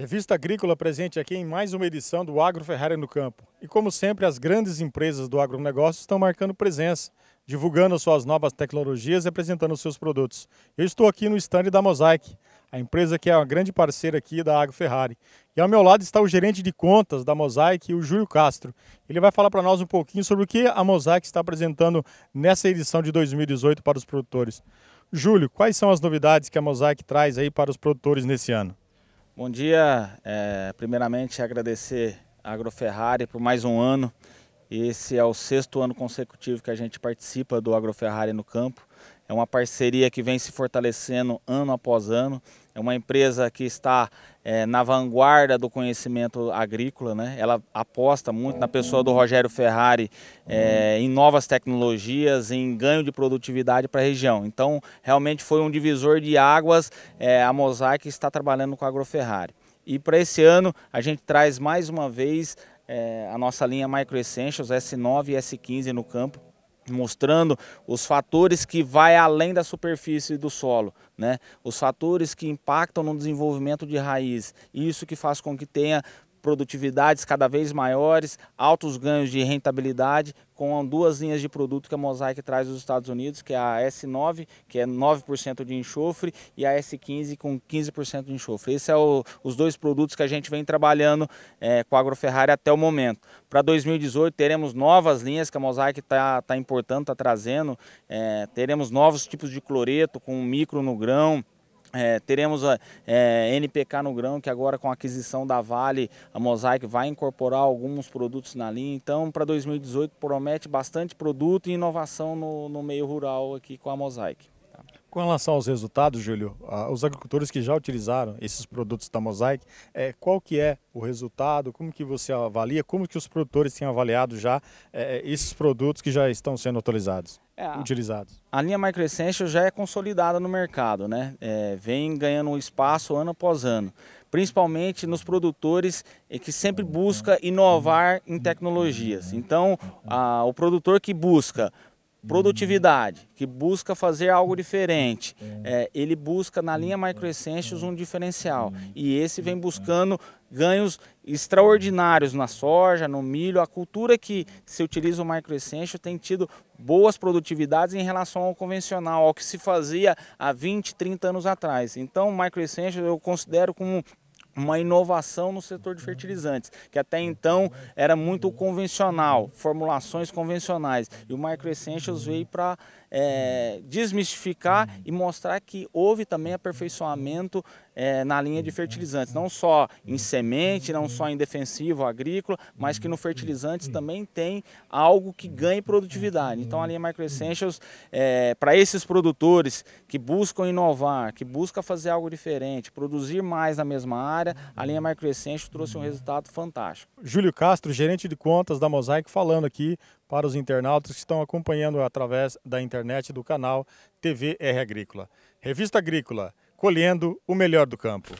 Revista Agrícola presente aqui em mais uma edição do Agro Ferrari no Campo. E como sempre, as grandes empresas do agronegócio estão marcando presença, divulgando suas novas tecnologias e apresentando seus produtos. Eu estou aqui no stand da Mosaic, a empresa que é uma grande parceira aqui da Agro Ferrari. E ao meu lado está o gerente de contas da Mosaic, o Júlio Castro. Ele vai falar para nós um pouquinho sobre o que a Mosaic está apresentando nessa edição de 2018 para os produtores. Júlio, quais são as novidades que a Mosaic traz aí para os produtores nesse ano? Bom dia. É, primeiramente, agradecer a Agroferrari por mais um ano. Esse é o sexto ano consecutivo que a gente participa do Agroferrari no campo é uma parceria que vem se fortalecendo ano após ano. É uma empresa que está é, na vanguarda do conhecimento agrícola, né? ela aposta muito na pessoa do Rogério Ferrari é, em novas tecnologias, em ganho de produtividade para a região. Então, realmente foi um divisor de águas é, a Mosaic está trabalhando com a Agroferrari. E para esse ano, a gente traz mais uma vez é, a nossa linha Micro Essentials S9 e S15 no campo mostrando os fatores que vai além da superfície do solo, né? os fatores que impactam no desenvolvimento de raiz, isso que faz com que tenha produtividades cada vez maiores, altos ganhos de rentabilidade, com duas linhas de produto que a Mosaic traz dos Estados Unidos, que é a S9, que é 9% de enxofre, e a S15 com 15% de enxofre. Esses são é os dois produtos que a gente vem trabalhando é, com a Agroferrari até o momento. Para 2018 teremos novas linhas que a Mosaic está tá importando, está trazendo, é, teremos novos tipos de cloreto com micro no grão, é, teremos a é, NPK no grão, que agora com a aquisição da Vale, a Mosaic vai incorporar alguns produtos na linha. Então, para 2018, promete bastante produto e inovação no, no meio rural aqui com a Mosaic. Com relação aos resultados, Júlio, os agricultores que já utilizaram esses produtos da Mosaic, é, qual que é o resultado, como que você avalia, como que os produtores têm avaliado já é, esses produtos que já estão sendo utilizados? É, utilizados? A linha Micro Essential já é consolidada no mercado, né? É, vem ganhando espaço ano após ano, principalmente nos produtores que sempre busca inovar em tecnologias. Então, a, o produtor que busca Produtividade, que busca fazer algo diferente. É, ele busca na linha Microessentials um diferencial. E esse vem buscando ganhos extraordinários na soja, no milho. A cultura que se utiliza o Microessential tem tido boas produtividades em relação ao convencional, ao que se fazia há 20, 30 anos atrás. Então o Microessential eu considero como uma inovação no setor de fertilizantes, que até então era muito convencional, formulações convencionais. E o Micro Essentials veio para é, desmistificar uhum. e mostrar que houve também aperfeiçoamento é, na linha de fertilizantes, não só em semente, não só em defensivo agrícola, mas que no fertilizantes também tem algo que ganhe produtividade. Então a linha Micro Essentials, é, para esses produtores que buscam inovar, que buscam fazer algo diferente, produzir mais na mesma área, a linha Micro Essentials trouxe um resultado fantástico. Júlio Castro, gerente de contas da Mosaic, falando aqui para os internautas que estão acompanhando através da internet do canal TVR Agrícola. Revista Agrícola, colhendo o melhor do campo.